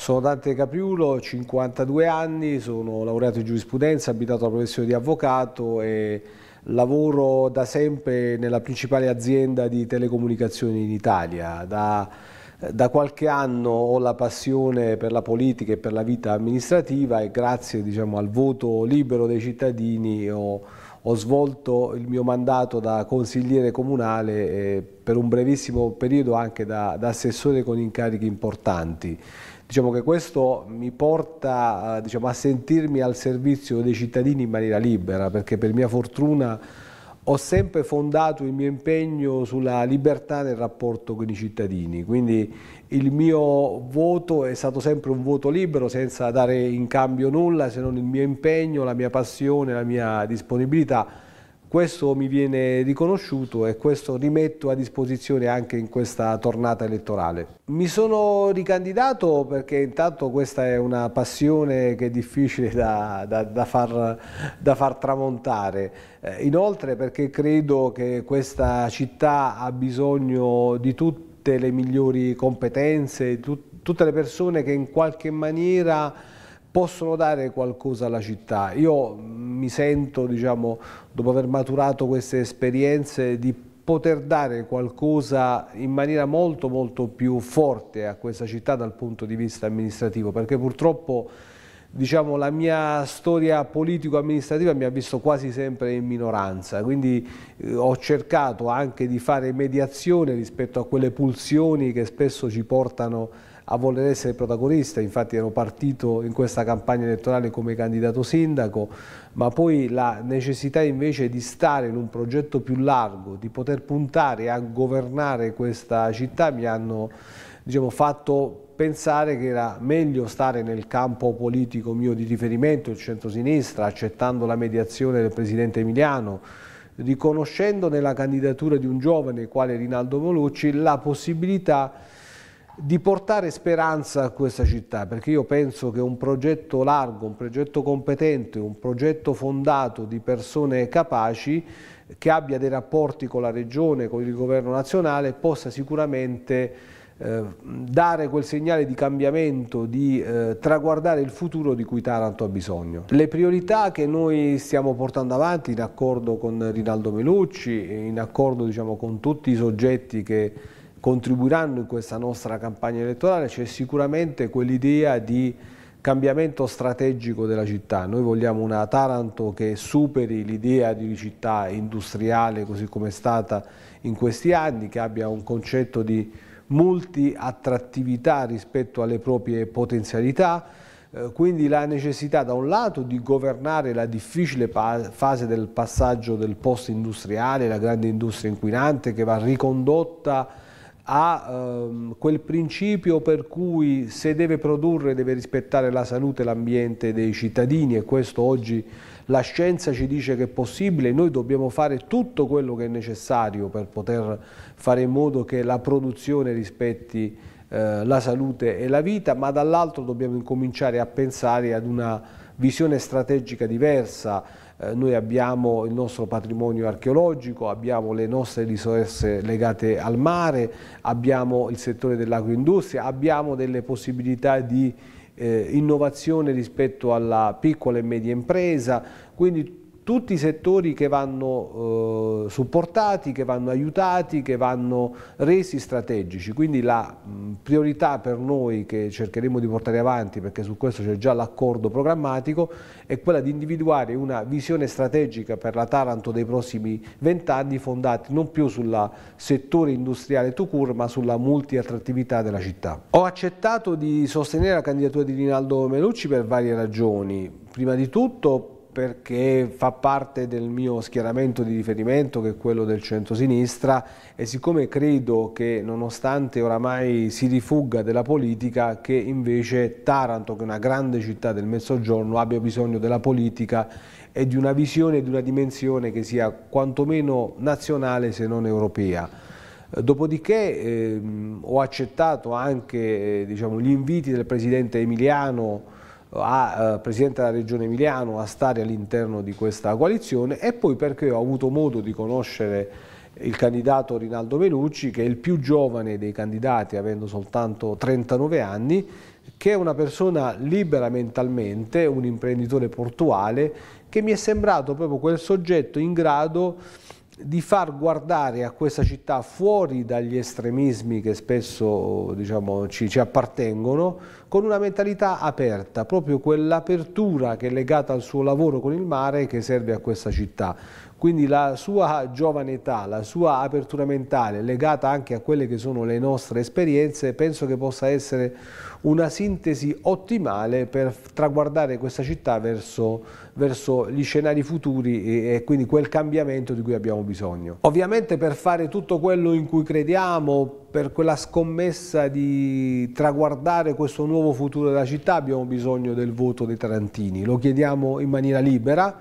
Sono Dante Capriulo, 52 anni, sono laureato in giurisprudenza, abitato alla professione di avvocato e lavoro da sempre nella principale azienda di telecomunicazioni in Italia. Da, da qualche anno ho la passione per la politica e per la vita amministrativa e grazie diciamo, al voto libero dei cittadini ho ho svolto il mio mandato da consigliere comunale e eh, per un brevissimo periodo anche da, da assessore con incarichi importanti. Diciamo che questo mi porta eh, diciamo, a sentirmi al servizio dei cittadini in maniera libera perché per mia fortuna ho sempre fondato il mio impegno sulla libertà nel rapporto con i cittadini, quindi il mio voto è stato sempre un voto libero senza dare in cambio nulla se non il mio impegno, la mia passione, la mia disponibilità questo mi viene riconosciuto e questo rimetto a disposizione anche in questa tornata elettorale. Mi sono ricandidato perché intanto questa è una passione che è difficile da, da, da, far, da far, tramontare, eh, inoltre perché credo che questa città ha bisogno di tutte le migliori competenze, tut, tutte le persone che in qualche maniera possono dare qualcosa alla città. Io mi sento, diciamo, dopo aver maturato queste esperienze, di poter dare qualcosa in maniera molto molto più forte a questa città dal punto di vista amministrativo, perché purtroppo diciamo, la mia storia politico-amministrativa mi ha visto quasi sempre in minoranza, quindi eh, ho cercato anche di fare mediazione rispetto a quelle pulsioni che spesso ci portano a a voler essere protagonista, infatti ero partito in questa campagna elettorale come candidato sindaco, ma poi la necessità invece di stare in un progetto più largo, di poter puntare a governare questa città mi hanno diciamo, fatto pensare che era meglio stare nel campo politico mio di riferimento, il centrosinistra, accettando la mediazione del Presidente Emiliano, riconoscendo nella candidatura di un giovane quale Rinaldo Molucci la possibilità di portare speranza a questa città, perché io penso che un progetto largo, un progetto competente, un progetto fondato di persone capaci, che abbia dei rapporti con la Regione, con il Governo nazionale, possa sicuramente eh, dare quel segnale di cambiamento, di eh, traguardare il futuro di cui Taranto ha bisogno. Le priorità che noi stiamo portando avanti in accordo con Rinaldo Melucci, in accordo diciamo, con tutti i soggetti che contribuiranno in questa nostra campagna elettorale c'è sicuramente quell'idea di cambiamento strategico della città. Noi vogliamo una Taranto che superi l'idea di città industriale così come è stata in questi anni, che abbia un concetto di multiattrattività rispetto alle proprie potenzialità, eh, quindi la necessità da un lato di governare la difficile fase del passaggio del post industriale, la grande industria inquinante che va ricondotta a ehm, quel principio per cui se deve produrre deve rispettare la salute e l'ambiente dei cittadini e questo oggi la scienza ci dice che è possibile, noi dobbiamo fare tutto quello che è necessario per poter fare in modo che la produzione rispetti eh, la salute e la vita, ma dall'altro dobbiamo incominciare a pensare ad una visione strategica diversa eh, noi abbiamo il nostro patrimonio archeologico, abbiamo le nostre risorse legate al mare, abbiamo il settore dell'agroindustria, abbiamo delle possibilità di eh, innovazione rispetto alla piccola e media impresa, quindi tutti i settori che vanno eh, supportati, che vanno aiutati, che vanno resi strategici, quindi la mh, priorità per noi che cercheremo di portare avanti, perché su questo c'è già l'accordo programmatico, è quella di individuare una visione strategica per la Taranto dei prossimi vent'anni fondati non più sul settore industriale Tucur ma sulla multiattrattività della città. Ho accettato di sostenere la candidatura di Rinaldo Melucci per varie ragioni, prima di tutto perché fa parte del mio schieramento di riferimento che è quello del centro-sinistra e siccome credo che nonostante oramai si rifugga della politica che invece Taranto che è una grande città del mezzogiorno abbia bisogno della politica e di una visione e di una dimensione che sia quantomeno nazionale se non europea. Dopodiché ehm, ho accettato anche eh, diciamo, gli inviti del Presidente Emiliano a eh, Presidente della Regione Emiliano a stare all'interno di questa coalizione e poi perché ho avuto modo di conoscere il candidato Rinaldo Melucci che è il più giovane dei candidati avendo soltanto 39 anni che è una persona libera mentalmente, un imprenditore portuale che mi è sembrato proprio quel soggetto in grado di far guardare a questa città fuori dagli estremismi che spesso diciamo, ci, ci, appartengono, con una mentalità aperta, proprio quell'apertura che è legata al suo lavoro con il mare che serve a questa città. Quindi la sua giovane età, la sua apertura mentale legata anche a quelle che sono le nostre esperienze, penso che possa essere una sintesi ottimale per traguardare questa città verso, verso gli scenari futuri e, e quindi quel cambiamento di cui abbiamo bisogno. Ovviamente per fare tutto quello in cui crediamo, per quella scommessa di traguardare questo nuovo futuro della città abbiamo bisogno del voto dei tarantini, lo chiediamo in maniera libera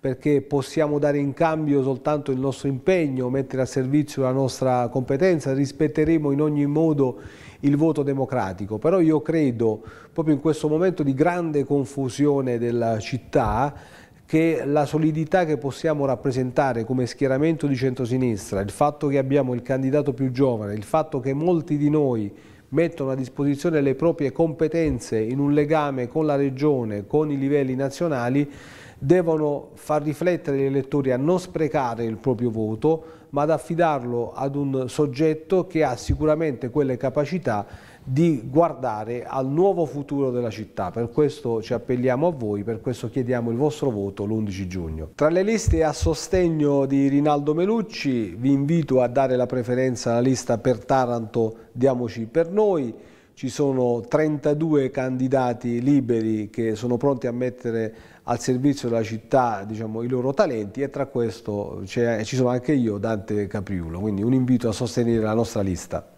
perché possiamo dare in cambio soltanto il nostro impegno, mettere a servizio la nostra competenza, rispetteremo in ogni modo il voto democratico. Però io credo, proprio in questo momento di grande confusione della città, che la solidità che possiamo rappresentare come schieramento di centrosinistra, il fatto che abbiamo il candidato più giovane, il fatto che molti di noi mettono a disposizione le proprie competenze in un legame con la regione, con i livelli nazionali, devono far riflettere gli elettori a non sprecare il proprio voto, ma ad affidarlo ad un soggetto che ha sicuramente quelle capacità di guardare al nuovo futuro della città. Per questo ci appelliamo a voi, per questo chiediamo il vostro voto l'11 giugno. Tra le liste a sostegno di Rinaldo Melucci vi invito a dare la preferenza alla lista per Taranto Diamoci per noi ci sono 32 candidati liberi che sono pronti a mettere al servizio della città diciamo, i loro talenti e tra questo ci sono anche io, Dante Capriulo, quindi un invito a sostenere la nostra lista.